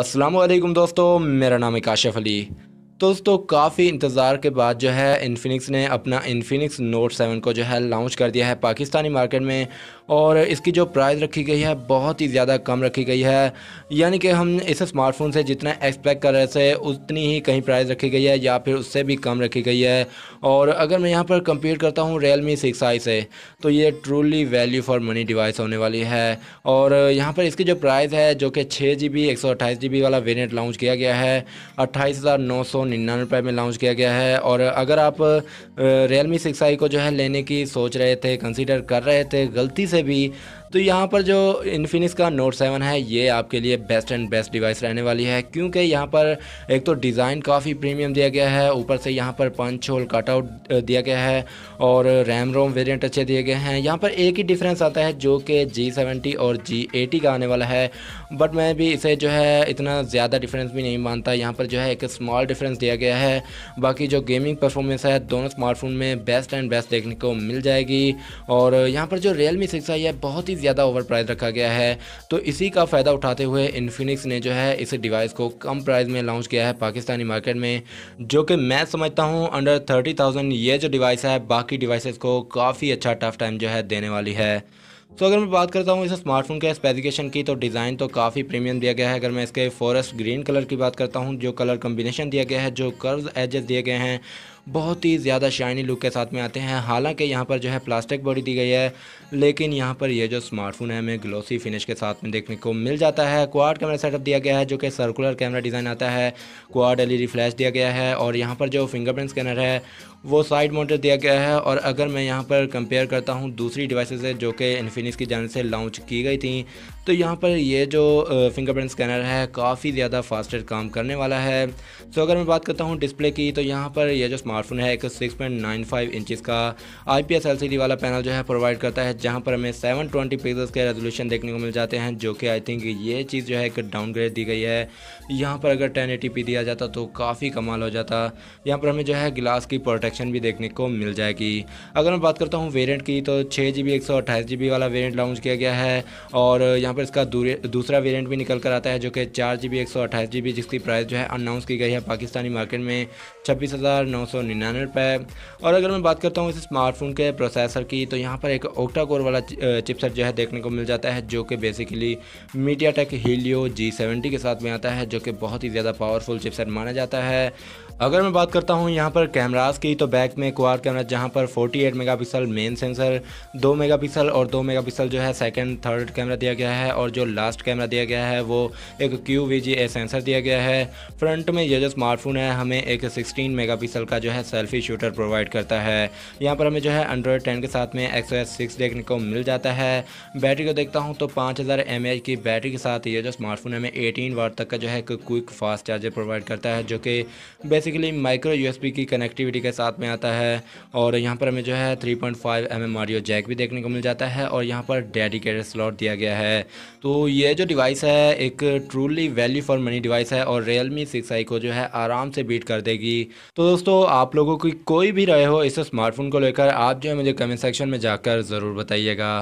असलम दोस्तों मेरा नाम है काशिफ अली दोस्तों काफ़ी इंतज़ार के बाद जो है इन्फिनिक्स ने अपना इन्फिनिक्स नोट सेवन को जो है लॉन्च कर दिया है पाकिस्तानी मार्केट में और इसकी जो प्राइस रखी गई है बहुत ही ज़्यादा कम रखी गई है यानी कि हम इस स्मार्टफोन से जितना एक्सपेक्ट कर रहे थे उतनी ही कहीं प्राइस रखी गई है या फिर उससे भी कम रखी गई है और अगर मैं यहाँ पर कंपेयर करता हूँ रियल मी सिक्स आई से तो ये truly value for money device होने वाली है और यहाँ पर इसकी जो प्राइस है जो कि छः जी बी वाला वेरियंट लॉन्च किया गया है अट्ठाईस हज़ार नौ सौ निन्यानवे रुपये में लॉन्च किया गया है और अगर आप रियल मी सिक्स आई को जो है लेने की सोच रहे थे कंसिडर कर रहे थे गलती से भी तो यहाँ पर जो इन्फिनिक्स का नोट सेवन है ये आपके लिए बेस्ट एंड बेस्ट डिवाइस रहने वाली है क्योंकि यहाँ पर एक तो डिज़ाइन काफ़ी प्रीमियम दिया गया है ऊपर से यहाँ पर पंच होल कटआउट दिया गया है और रैम रोम वेरियंट अच्छे दिए गए हैं यहाँ पर एक ही डिफरेंस आता है जो कि जी सेवेंटी और जी एटी का आने वाला है बट मैं भी इसे जो है इतना ज़्यादा डिफरेंस भी नहीं मानता यहाँ पर जो है एक स्मॉल डिफरेंस दिया गया है बाकी जो गेमिंग परफॉर्मेंस है दोनों स्मार्टफोन में बेस्ट एंड बेस्ट देखने को मिल जाएगी और यहाँ पर जो रियल मी सिक्स है बहुत ही ज़्यादा ओवर प्राइस रखा गया है तो इसी का फ़ायदा उठाते हुए इन्फिनिक्स ने जो है इस डिवाइस को कम प्राइस में लॉन्च किया है पाकिस्तानी मार्केट में जो कि मैं समझता हूँ अंडर थर्टी थाउजेंड ये जो डिवाइस है बाकी डिवाइसेस को काफ़ी अच्छा टफ टाइम जो है देने वाली है तो अगर मैं बात करता हूँ इस स्मार्टफोन के स्पेसिफिकेशन की तो डिज़ाइन तो काफ़ी प्रीमियम दिया गया है अगर मैं इसके फॉरेस्ट ग्रीन कलर की बात करता हूँ जो कलर कम्बिनेशन दिया गया है जो कर्व एजेस दिए गए हैं बहुत ही ज़्यादा शाइनी लुक के साथ में आते हैं हालांकि यहाँ पर जो है प्लास्टिक बॉडी दी गई है लेकिन यहाँ पर ये जो स्मार्टफोन है हमें ग्लोसी फिनिश के साथ में देखने को मिल जाता है क्वाड कैमरा सेटअप दिया गया है जो कि सर्कुलर कैमरा डिज़ाइन आता है क्वाड एल फ्लैश दिया गया है और यहाँ पर जो फिंगरप्रिंट स्कैनर है वो साइड मोटर दिया गया है और अगर मैं यहाँ पर कंपेयर करता हूँ दूसरी डिवाइसेस से जो कि इन्फिनिक्स की जान से लॉन्च की गई थी तो यहाँ पर ये जो फिंगरप्रिंट स्कैनर है काफ़ी ज़्यादा फास्टर काम करने वाला है तो अगर मैं बात करता हूँ डिस्प्ले की तो यहाँ पर यह जो स्मार्टफोन है एक six point nine five inches का I P S L C D वाला पैनल जो है प्रोवाइड करता है जहाँ पर हमें सेवन ट्वेंटी पिक्सल्स के रेजोलूशन देखने को मिल जाते हैं जो कि आई थिंक ये चीज़ जो है एक डाउनग्रेड दी गई है यहाँ पर अगर टेन एटी पी दिया जाता तो काफ़ी कमाल हो जाता यहाँ पर हमें जो है ग्लास की प्रोटेक्शन भी देखने को मिल जाएगी अगर मैं बात करता हूँ वेरियंट की तो छः जी बी एक सौ अट्ठाईस जी बी वाला वेरियंट लॉन्च किया गया है और यहाँ पर इसका दूसरा वेरियंट भी निकल कर आता है जो कि चार जी बी एक सौ अट्ठाईस जी बी जिसकी प्राइस जो है अनाउंस की गई है पाकिस्तानी मार्केट में छब्बीस हज़ार नौ सौ सौ निन्यानवे है और अगर मैं बात करता हूँ इस स्मार्टफोन के प्रोसेसर की तो यहाँ पर एक ओक्टा कोर वाला चिपसेट जो है देखने को मिल जाता है जो कि basically MediaTek Helio G seventy के साथ में आता है जो कि बहुत ही ज़्यादा पावरफुल चिपसेट माना जाता है अगर मैं बात करता हूँ यहाँ पर कैमराज की तो बैक में क्वार कैमरा जहाँ पर 48 मेगापिक्सल मेन सेंसर 2 मेगा और 2 मेगा जो है सेकंड थर्ड कैमरा दिया गया है और जो लास्ट कैमरा दिया गया है वो एक क्यू सेंसर दिया गया है फ्रंट में ये जो स्मार्टफोन है हमें एक 16 मेगा का जो है सेल्फी शूटर प्रोवाइड करता है यहाँ पर हमें जो है एंड्रॉयड टेन के साथ में एक्स देखने को मिल जाता है बैटरी को देखता हूँ तो पाँच हज़ार की बैटरी के साथ ये जो स्मार्टफोन हमें एटीन वाट तक का जो है क्विक फास्ट चार्जर प्रोवाइड करता है जो कि बेसिकली माइक्रो यू की कनेक्टिविटी के साथ में आता है और यहाँ पर हमें जो है थ्री पॉइंट फाइव जैक भी देखने को मिल जाता है और यहाँ पर डेडिकेटेड स्लॉट दिया गया है तो ये जो डिवाइस है एक truly value for money device है और रियलमी सिक्स आई को जो है आराम से बीट कर देगी तो दोस्तों आप आप लोगों की कोई भी राय हो इस स्मार्टफोन को लेकर आप जो है मुझे कमेंट सेक्शन में जाकर ज़रूर बताइएगा